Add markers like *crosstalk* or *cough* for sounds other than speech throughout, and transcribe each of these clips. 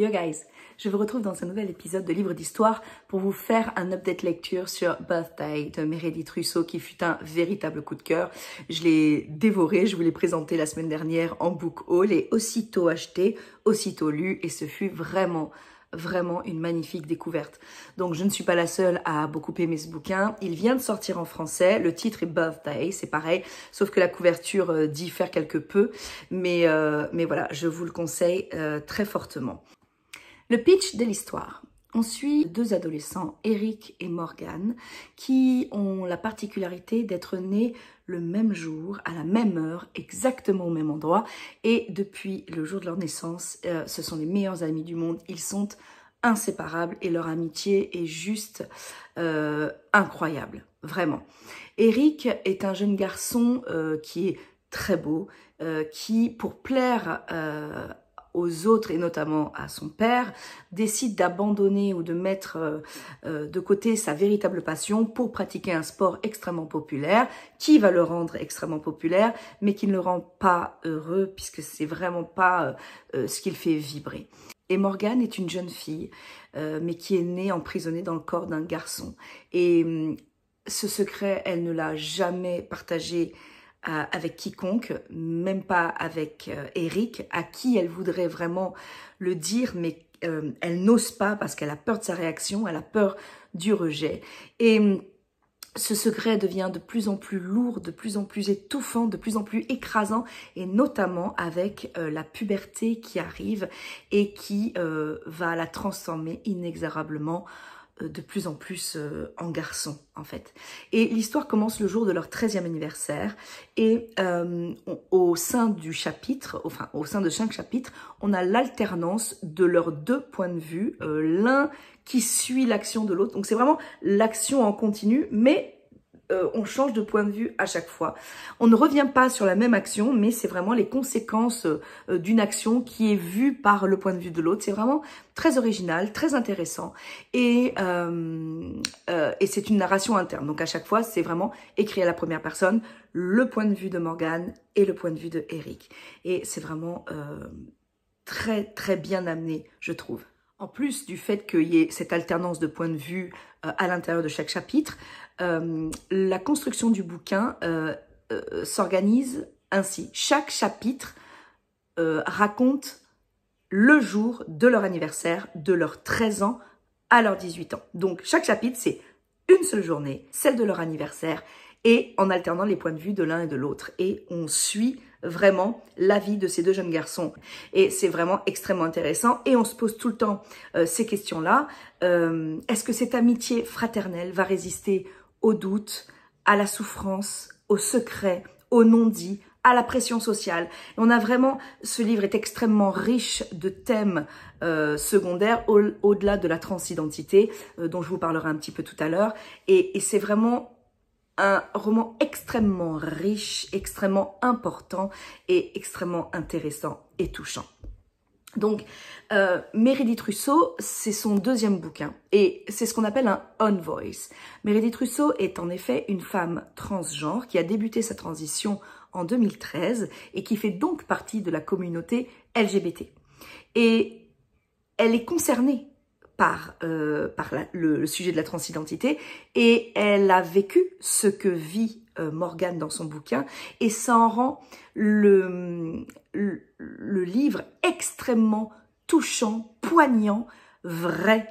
Yo guys, je vous retrouve dans un nouvel épisode de Livre d'Histoire pour vous faire un update lecture sur Birthday de Meredith Russo qui fut un véritable coup de cœur. Je l'ai dévoré, je vous l'ai présenté la semaine dernière en book haul et aussitôt acheté, aussitôt lu et ce fut vraiment vraiment une magnifique découverte. Donc je ne suis pas la seule à beaucoup aimer ce bouquin. Il vient de sortir en français, le titre est Birthday, c'est pareil, sauf que la couverture euh, diffère quelque peu, euh, mais, voilà, je vous le conseille euh, très fortement. Le pitch de l'histoire. On suit deux adolescents, Eric et Morgan, qui ont la particularité d'être nés le même jour, à la même heure, exactement au même endroit. Et depuis le jour de leur naissance, euh, ce sont les meilleurs amis du monde. Ils sont inséparables et leur amitié est juste euh, incroyable, vraiment. Eric est un jeune garçon euh, qui est très beau, qui, pour plaire aux autres et notamment à son père, décide d'abandonner ou de mettre euh, euh, de côté sa véritable passion pour pratiquer un sport extrêmement populaire, qui va le rendre extrêmement populaire, mais qui ne le rend pas heureux puisque c'est vraiment pas euh, ce qu'il fait vibrer. Et Morgane est une jeune fille, mais qui est née emprisonnée dans le corps d'un garçon. Et hum, ce secret, elle ne l'a jamais partagé avec quiconque, même pas avec euh, Eric, à qui elle voudrait vraiment le dire, mais euh, elle n'ose pas parce qu'elle a peur de sa réaction, elle a peur du rejet. Et hum, ce secret devient de plus en plus lourd, de plus en plus étouffant, de plus en plus écrasant, et notamment avec euh, la puberté qui arrive et qui va la transformer inexorablement euh, de plus en plus euh, en garçon, en fait. Et l'histoire commence le jour de leur 13e anniversaire. Et euh, au sein du chapitre, enfin, au sein de chaque chapitre, on a l'alternance de leurs deux points de vue, l'un qui suit l'action de l'autre. Donc, c'est vraiment l'action en continu, mais euh, on change de point de vue à chaque fois. On ne revient pas sur la même action, mais c'est vraiment les conséquences euh, d'une action qui est vue par le point de vue de l'autre. C'est vraiment très original, très intéressant, euh, et, c'est une narration interne. Donc à chaque fois, c'est vraiment écrit à la première personne, le point de vue de Morgane et le point de vue de Eric. Et c'est vraiment très très bien amené, je trouve. En plus du fait qu'il y ait cette alternance de points de vue à l'intérieur de chaque chapitre, euh, la construction du bouquin euh, euh, s'organise ainsi. Chaque chapitre raconte le jour de leur anniversaire, de leurs 13 ans à leurs 18 ans. Donc chaque chapitre, c'est une seule journée, celle de leur anniversaire, et en alternant les points de vue de l'un et de l'autre. Et on suit vraiment la vie de ces deux jeunes garçons. Et c'est vraiment extrêmement intéressant. Et on se pose tout le temps ces questions-là. Est-ce que cette amitié fraternelle va résister au doute, à la souffrance, au secret, au non-dit, à la pression sociale. on a vraiment, ce livre est extrêmement riche de thèmes euh, secondaires au-delà de la transidentité, euh, dont je vous parlerai un petit peu tout à l'heure. et c'est vraiment un roman extrêmement riche, extrêmement important et extrêmement intéressant et touchant. Donc, euh, Meredith c'est son deuxième bouquin et c'est ce qu'on appelle un on voice. Meredith Rousseau est en effet une femme transgenre qui a débuté sa transition en 2013 et qui fait donc partie de la communauté LGBT. Et elle est concernée par, euh, par le, sujet de la transidentité et elle a vécu ce que vit euh, Morgan dans son bouquin, et ça en rend le, livre extrêmement touchant, poignant, vrai.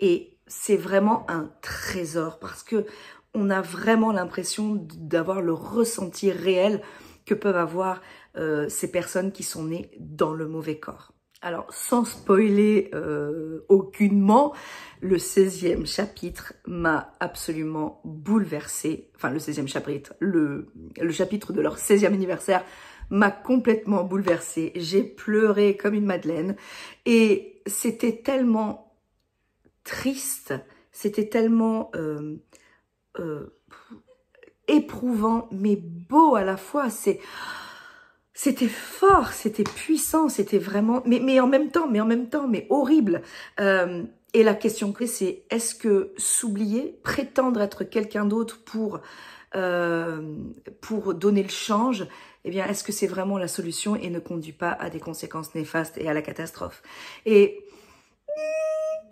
Et c'est vraiment un trésor parce que on a vraiment l'impression d'avoir le ressenti réel que peuvent avoir euh, ces personnes qui sont nées dans le mauvais corps. Alors, sans spoiler euh, aucunement, le 16e chapitre m'a absolument bouleversée. Enfin, le 16e chapitre, le, chapitre de leur 16e anniversaire m'a complètement bouleversée. J'ai pleuré comme une madeleine. Et c'était tellement triste, c'était tellement euh, euh, éprouvant, mais beau à la fois. C'est... C'était fort, c'était puissant, c'était vraiment, mais, mais en même temps, mais en même temps, mais horrible. Euh, et la question clé, c'est est-ce que s'oublier, prétendre être quelqu'un d'autre pour euh, pour donner le change, eh bien, est-ce que c'est vraiment la solution et ne conduit pas à des conséquences néfastes et à la catastrophe Et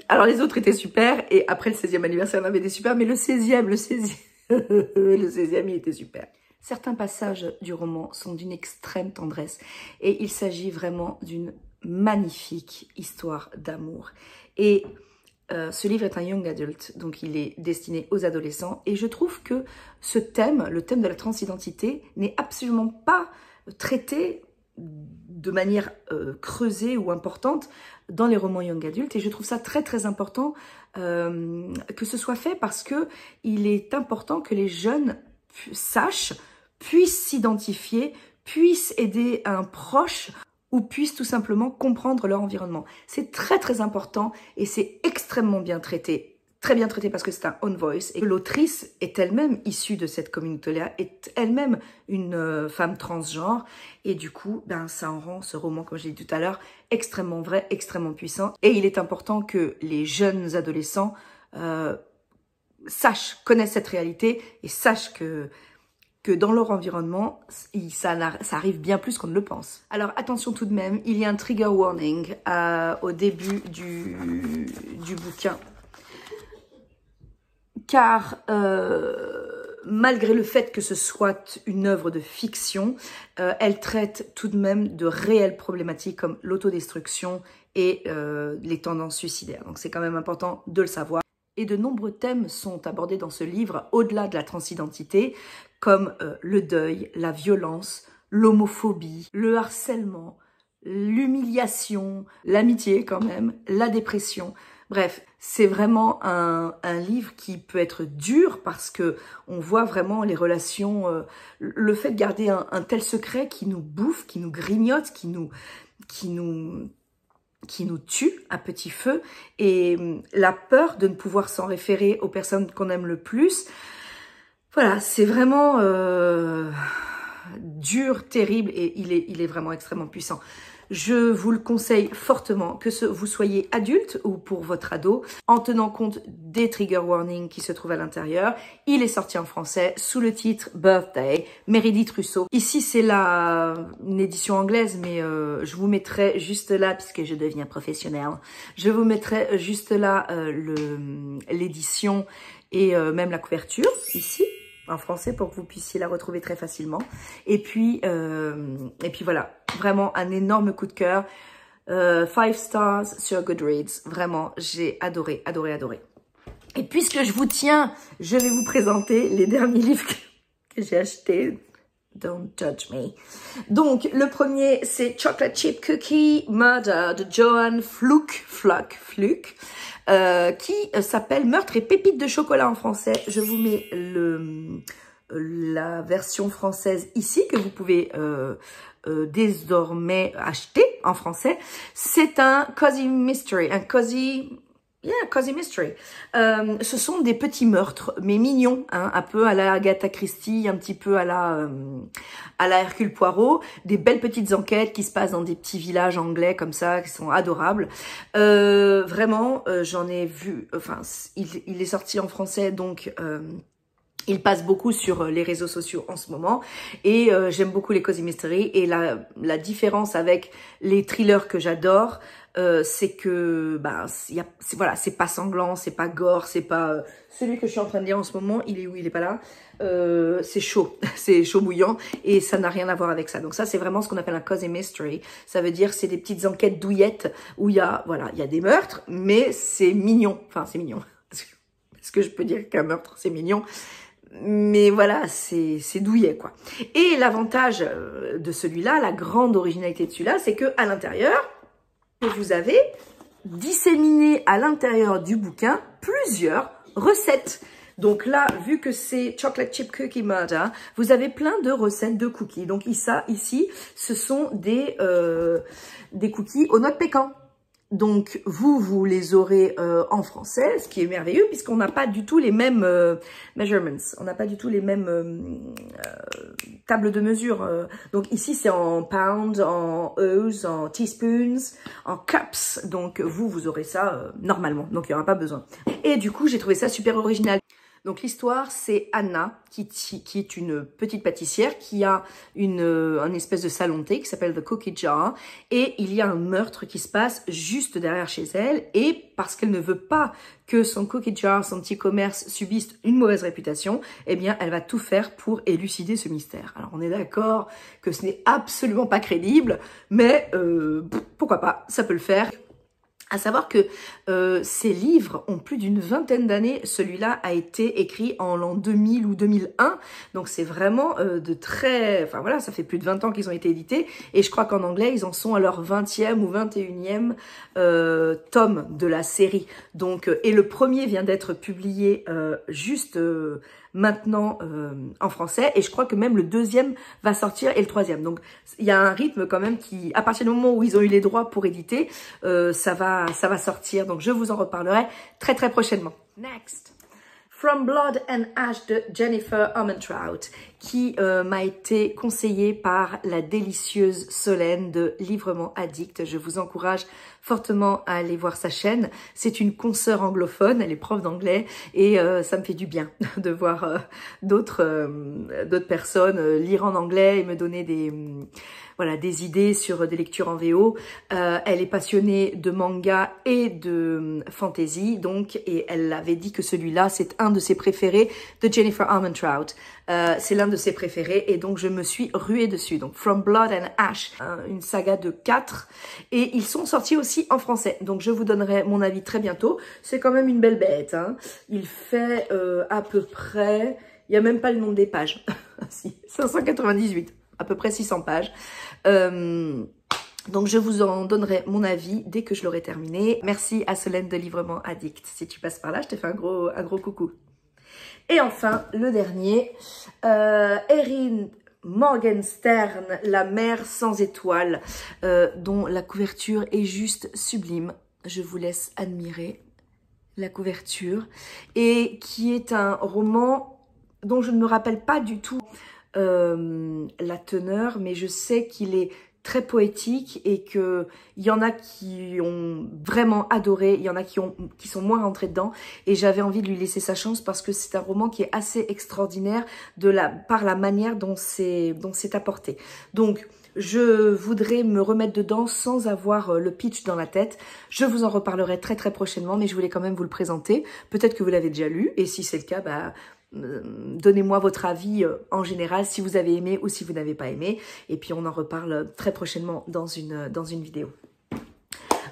alors les autres étaient super et après le 16e anniversaire, on avait des super, mais le 16e, le 16e, *laughs* le 16e, il était super. Certains passages du roman sont d'une extrême tendresse et il s'agit vraiment d'une magnifique histoire d'amour. Et euh, ce livre est un young adult, donc il est destiné aux adolescents. Et je trouve que ce thème, le thème de la transidentité, n'est absolument pas traité de manière euh, creusée ou importante dans les romans young adultes et je trouve ça très très important euh, que ce soit fait parce que il est important que les jeunes sache, puisse s'identifier, puisse aider un proche ou puissent tout simplement comprendre leur environnement. C'est très très important et c'est extrêmement bien traité. Très bien traité parce que c'est un own voice et l'autrice est elle-même issue de cette communauté-là, est elle-même une euh, femme transgenre et du coup, ben, ça en rend ce roman, comme j'ai dit tout à l'heure, extrêmement vrai, extrêmement puissant. Et il est important que les jeunes adolescents euh, sachent, connaissent cette réalité et sachent que, que dans leur environnement, ça, ça arrive bien plus qu'on ne le pense. Alors attention tout de même, il y a un trigger warning euh, au début du, bouquin. Car euh, malgré le fait que ce soit une œuvre de fiction, euh, elle traite tout de même de réelles problématiques comme l'autodestruction et les tendances suicidaires. Donc c'est quand même important de le savoir et de nombreux thèmes sont abordés dans ce livre au-delà de la transidentité, comme euh, le deuil, la violence, l'homophobie, le harcèlement, l'humiliation, l'amitié quand même, la dépression. Bref, c'est vraiment un, un, livre qui peut être dur parce que on voit vraiment les relations, euh, le fait de garder un, un, tel secret qui nous bouffe, qui nous grignote, qui nous, qui nous qui nous tue à petit feu et hum, la peur de ne pouvoir s'en référer aux personnes qu'on aime le plus. Voilà, c'est vraiment euh, dur, terrible et il est, il est vraiment extrêmement puissant. Je vous le conseille fortement, que vous soyez adulte ou pour votre ado, en tenant compte des trigger warnings qui se trouvent à l'intérieur. Il est sorti en français sous le titre Birthday, Meredith Russo. Ici, c'est la, une édition anglaise, mais euh, je vous mettrai juste là, puisque je deviens professionnelle, je vous mettrai juste là euh, l'édition et euh, même la couverture, ici en français pour que vous puissiez la retrouver très facilement. Et puis, euh, et puis voilà, vraiment un énorme coup de cœur. Euh, five stars sur Goodreads. Vraiment, j'ai adoré, adoré, adoré. Et puisque je vous tiens, je vais vous présenter les derniers livres que, j'ai achetés. Don't judge me. Donc, le premier, c'est Chocolate Chip Cookie Murder de Joan Fluke, Fluck, Fluke. Euh, qui euh, s'appelle Meurtre et pépites de chocolat en français. Je vous mets le euh, la version française ici que vous pouvez désormais acheter en français. C'est un cozy mystery, un cozy Yeah, Cozy Mystery. Euh, ce sont des petits meurtres, mais mignons, hein, un peu à la Agatha Christie, un petit peu à la, euh, à la Hercule Poirot. Des belles petites enquêtes qui se passent dans des petits villages anglais comme ça, qui sont adorables. Euh, vraiment, euh, j'en ai vu... Enfin, il, il, est sorti en français, donc... Il passe beaucoup sur euh, les réseaux sociaux en ce moment et euh, j'aime beaucoup les cozy mystery et la, différence avec les thrillers que j'adore, euh, c'est que ben y voilà, c'est pas sanglant, c'est pas gore, c'est pas celui que je suis en train de lire en ce moment, il est où, il est pas là. c'est chaud, *laughs* c'est chaud bouillant et ça n'a rien à voir avec ça. Donc ça c'est vraiment ce qu'on appelle un cozy mystery. Ça veut dire c'est des petites enquêtes douillettes où il y a voilà, il y a des meurtres mais c'est mignon, enfin c'est mignon. Est-ce *laughs* que je peux dire qu'un meurtre c'est mignon mais voilà, c'est douillet, quoi. Et l'avantage euh, de celui-là, la grande originalité de celui-là, c'est que à l'intérieur, vous avez disséminé à l'intérieur du bouquin plusieurs recettes. Donc là, vu que c'est Chocolate Chip Cookie Murder, vous avez plein de recettes de cookies. Donc ça, ici, ce sont des, euh, des cookies aux noix de pécan. Donc, vous, vous les aurez euh, en français, ce qui est merveilleux, puisqu'on n'a pas du tout les mêmes euh, measurements, on n'a pas du tout les mêmes euh, tables de mesure. Donc, ici, c'est en pounds, en oz, en teaspoons, en cups. Donc, vous, vous aurez ça normalement. Donc, il n'y aura pas besoin. Et du coup, j'ai trouvé ça super original. Donc l'histoire, c'est Anna, qui, qui, est une petite pâtissière, qui a une, un espèce de salon thé qui s'appelle The Cookie Jar, et il y a un meurtre qui se passe juste derrière chez elle, et parce qu'elle ne veut pas que son cookie jar, son petit commerce subisse une mauvaise réputation, eh bien, elle va tout faire pour élucider ce mystère. Alors, on est d'accord que ce n'est absolument pas crédible, mais euh, pourquoi pas, ça peut le faire. À savoir que euh, ces livres ont plus d'une vingtaine d'années. Celui-là a été écrit en l'an 2000 ou 2001. Donc c'est vraiment euh, de très... Enfin voilà, ça fait plus de 20 ans qu'ils ont été édités. Et je crois qu'en anglais, ils en sont à leur 20e ou 21e euh, tome de la série. Donc, euh, et le premier vient d'être publié juste maintenant euh, en français. Et je crois que même le deuxième va sortir et le troisième. Donc, il y a un rythme quand même qui, à partir du moment où ils ont eu les droits pour éditer, euh, ça, va, ça va sortir. Donc, je vous en reparlerai très, très prochainement. Next From Blood and Ash de Jennifer Omentrout qui euh, m'a été conseillée par la délicieuse Solène de Livrement Addict. Je vous encourage fortement à aller voir sa chaîne. C'est une consoeur anglophone, elle est prof d'anglais et euh, ça me fait du bien *laughs* de voir euh, d'autres personnes lire en anglais et me donner des mm, voilà des idées sur des lectures en VO. elle est passionnée de manga et de mm, fantasy, donc, et elle avait dit que celui-là, c'est un de ses préférés de Jennifer Armentrout. Euh, c'est l'un de ses préférés et donc je me suis ruée dessus. Donc From Blood and Ash, hein, une saga de 4 et ils sont sortis aussi en français. Donc je vous donnerai mon avis très bientôt. C'est quand même une belle bête. Hein. Il fait euh, à peu près... Il n'y a même pas le nombre des pages. 598, *laughs* à peu près 600 pages. Euh, donc je vous en donnerai mon avis dès que je l'aurai terminé. Merci à Solène de Livrement Addict. Si tu passes par là, je te fais gros, un gros coucou. Et enfin, le dernier, euh, Erin Morgenstern, La mer sans étoile, euh, dont la couverture est juste sublime. Je vous laisse admirer la couverture. Et qui est un roman dont je ne me rappelle pas du tout euh, la teneur, mais je sais qu'il est très poétique et que il y en a qui ont vraiment adoré, il y en a qui ont qui sont moins rentrés dedans et j'avais envie de lui laisser sa chance parce que c'est un roman qui est assez extraordinaire de la par la manière dont c'est dont c'est apporté. Donc je voudrais me remettre dedans sans avoir euh, le pitch dans la tête. Je vous en reparlerai très très prochainement, mais je voulais quand même vous le présenter. Peut-être que vous l'avez déjà lu, et si c'est le cas, bah, euh, donnez-moi votre avis euh, en général si vous avez aimé ou si vous n'avez pas aimé. Et puis on en reparle très prochainement dans une, euh, dans une vidéo.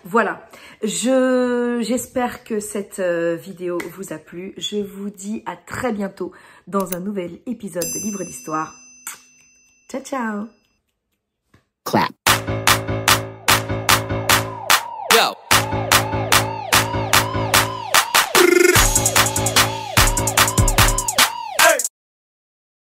Voilà, j'espère que cette vidéo vous a plu. Je vous dis à très bientôt dans un nouvel épisode de Livre d'Histoire. Ciao, ciao Clap.